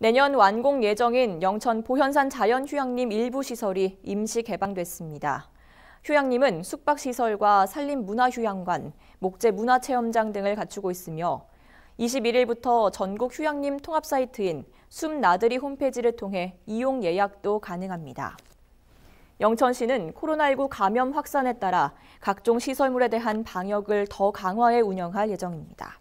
내년 완공 예정인 영천 보현산 자연휴양림 일부 시설이 임시 개방됐습니다. 휴양림은 숙박시설과 산림문화휴양관, 목재문화체험장 등을 갖추고 있으며 21일부터 전국 휴양림 통합 사이트인 숨나들이 홈페이지를 통해 이용 예약도 가능합니다. 영천시는 코로나19 감염 확산에 따라 각종 시설물에 대한 방역을 더 강화해 운영할 예정입니다.